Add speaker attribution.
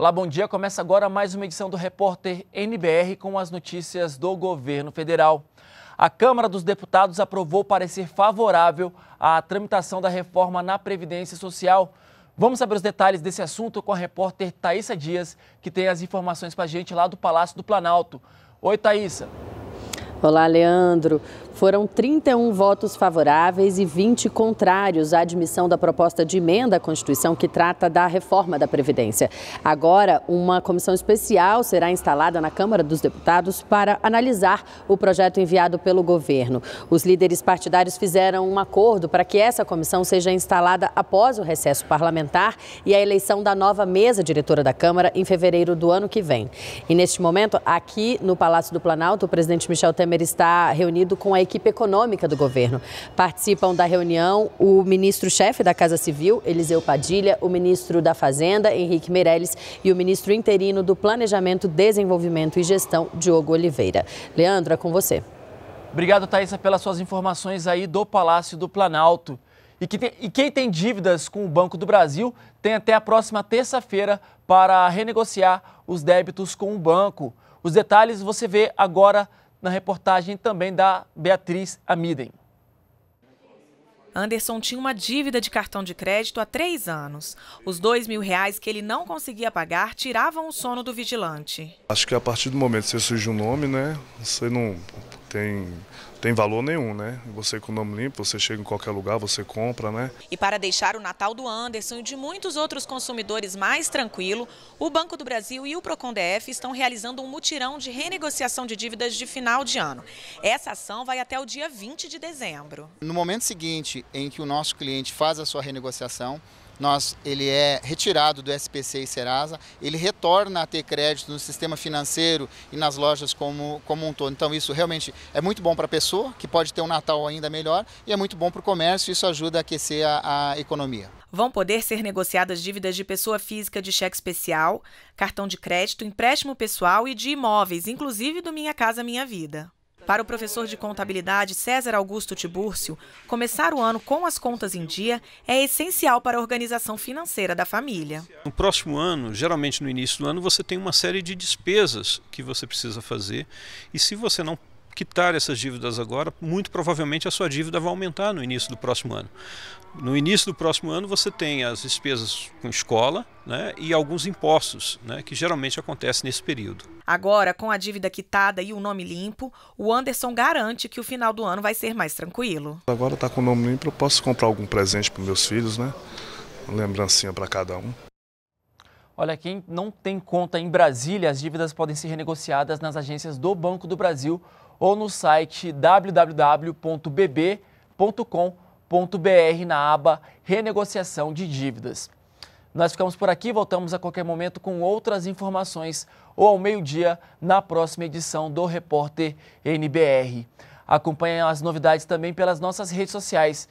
Speaker 1: Olá, bom dia. Começa agora mais uma edição do Repórter NBR com as notícias do governo federal. A Câmara dos Deputados aprovou parecer favorável à tramitação da reforma na Previdência Social. Vamos saber os detalhes desse assunto com a repórter Thaisa Dias, que tem as informações para a gente lá do Palácio do Planalto. Oi, Thaisa.
Speaker 2: Olá, Leandro. Foram 31 votos favoráveis e 20 contrários à admissão da proposta de emenda à Constituição que trata da reforma da Previdência. Agora, uma comissão especial será instalada na Câmara dos Deputados para analisar o projeto enviado pelo governo. Os líderes partidários fizeram um acordo para que essa comissão seja instalada após o recesso parlamentar e a eleição da nova mesa diretora da Câmara em fevereiro do ano que vem. E neste momento, aqui no Palácio do Planalto, o presidente Michel Temer Temer está reunido com a equipe econômica do governo. Participam da reunião o ministro-chefe da Casa Civil, Eliseu Padilha, o ministro da Fazenda, Henrique Meirelles, e o ministro interino do Planejamento, Desenvolvimento e Gestão, Diogo Oliveira. Leandro, é com você.
Speaker 1: Obrigado, Thaisa, pelas suas informações aí do Palácio do Planalto. E, que tem, e quem tem dívidas com o Banco do Brasil tem até a próxima terça-feira para renegociar os débitos com o banco. Os detalhes você vê agora na reportagem também da Beatriz Amiden.
Speaker 3: Anderson tinha uma dívida de cartão de crédito há três anos. Os dois mil reais que ele não conseguia pagar tiravam o sono do vigilante.
Speaker 2: Acho que
Speaker 1: a partir do momento que você surge um nome, né? Você não tem, tem valor nenhum, né? Você com o nome limpo, você chega em qualquer lugar, você compra, né?
Speaker 3: E para deixar o Natal do Anderson e de muitos outros consumidores mais tranquilo, o Banco do Brasil e o Procon DF estão realizando um mutirão de renegociação de dívidas de final de ano. Essa ação vai até o dia 20 de dezembro.
Speaker 1: No momento seguinte em que o nosso cliente faz a sua renegociação, nós, ele é retirado do SPC e Serasa, ele retorna a ter crédito no sistema financeiro e nas lojas como, como um todo. Então isso realmente é muito bom para a pessoa, que pode ter um Natal
Speaker 3: ainda melhor, e é muito bom para o comércio, isso ajuda a aquecer a, a economia. Vão poder ser negociadas dívidas de pessoa física de cheque especial, cartão de crédito, empréstimo pessoal e de imóveis, inclusive do Minha Casa Minha Vida. Para o professor de contabilidade César Augusto Tibúrcio, começar o ano com as contas em dia é essencial para a organização financeira da família.
Speaker 2: No próximo ano, geralmente no início do ano, você tem uma série de despesas que você precisa fazer e se você não quitar essas dívidas agora, muito provavelmente a sua dívida vai aumentar no início do próximo ano. No início do próximo ano você tem as despesas com escola né, e alguns impostos, né, que geralmente acontece nesse período.
Speaker 3: Agora, com a dívida quitada e o nome limpo, o Anderson garante que o final do ano vai ser mais tranquilo.
Speaker 1: Agora está com o nome limpo, eu posso comprar algum presente para meus filhos, né? Uma lembrancinha para cada um. Olha, quem não tem conta em Brasília, as dívidas podem ser renegociadas nas agências do Banco do Brasil ou no site www.bb.com.br na aba Renegociação de Dívidas. Nós ficamos por aqui, voltamos a qualquer momento com outras informações ou ao meio-dia na próxima edição do Repórter NBR. Acompanhe as novidades também pelas nossas redes sociais.